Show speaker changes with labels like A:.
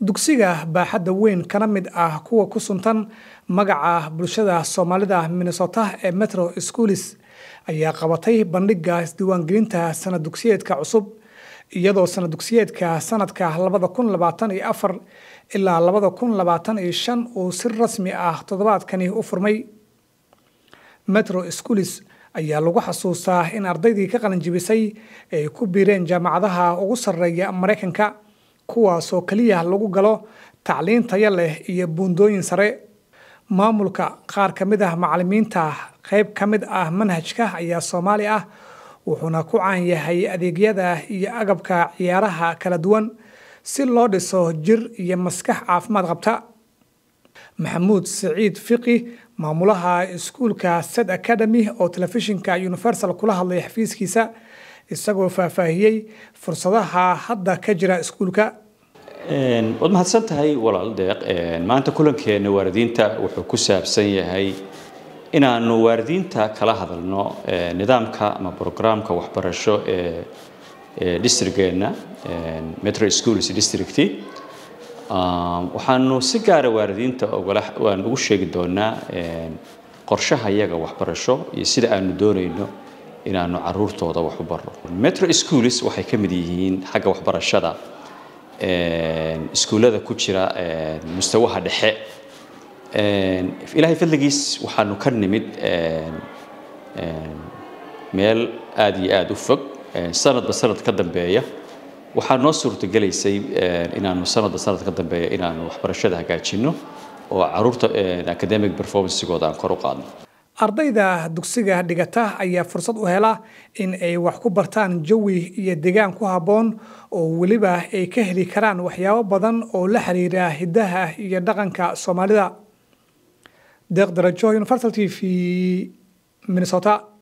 A: dugsiga baaxadda weyn kana mid ah kuwa ku suntan magaca bulshada soomaalida minnesota ee metro schoolis ayaa qabatay bandhiga isdiiwaangelinta sanad dugsiyeedka cusub iyadoo sanad dugsiyeedka sanadka labada kun labaatan iyo afar ilaa labada kun labaatan iyo shan uu si rasmi ah toddobaadkani u furmay metro schoolis ayaa lagu xasuustaa in ardaydii ka qalanjibisay ay ku biireen jaamacadaha ugu sarreeya maraykanka kuwaasoo keliya lagu galo tacliin tayo leh iyo buundooyin sare maamulka qaar ka mid ah macalimiinta qayb ka mid ah manhajka ayaa soomaali ah wuxuuna ku caan yahay adeegyada iyo agabka ciyaaraha kala duwan si loo dhiso jir iyo maskax caafimaad qabta maxamuud siciid fiqi maamulaha iskuulka set academy oo telefishinka universal kula hadlay xafiiskiisa isagoo faahfaahiyey fursadaha hadda ka jira iskuulka
B: waad mahadsan tahay walaal deeq maanta kulankeena waalidiinta wuxuu ku saabsan yahay inaanu waalidiinta kala hadalno nidaamka ama brograamka waxbarasho ee distrigeenna metro schools district waxaanu si gaara waalidiinta waan ugu sheegi doonaa qorshaha iyaga waxbarasho iyo sida aanu doonayno inaanu caruurtooda wax u barno metro schools waxay ka mid yihiin xagga waxbarashada iskuullada ku jira mustawaha dhexe ilaahay fadligiis waxaanu ka nimid meel aada iyo aada u fog sanadba sanad ka dambeeya waxaa noo suurtagelaysay inaanu sanadba sanad ka dambeeya inaanu waxbarashada hagaajinno oo caruurta academic performancegooda aan kor u
A: qaadno ardayda dugsiga dhigata ayaa fursad u hela in ay wax ku bartaan jawi iyo degaan ku habboon oo weliba ay ka heli karaan waxyaabo badan oo la xiriira hiddaha iyo dhaqanka soomaalida deeq darajo universal t v minnesota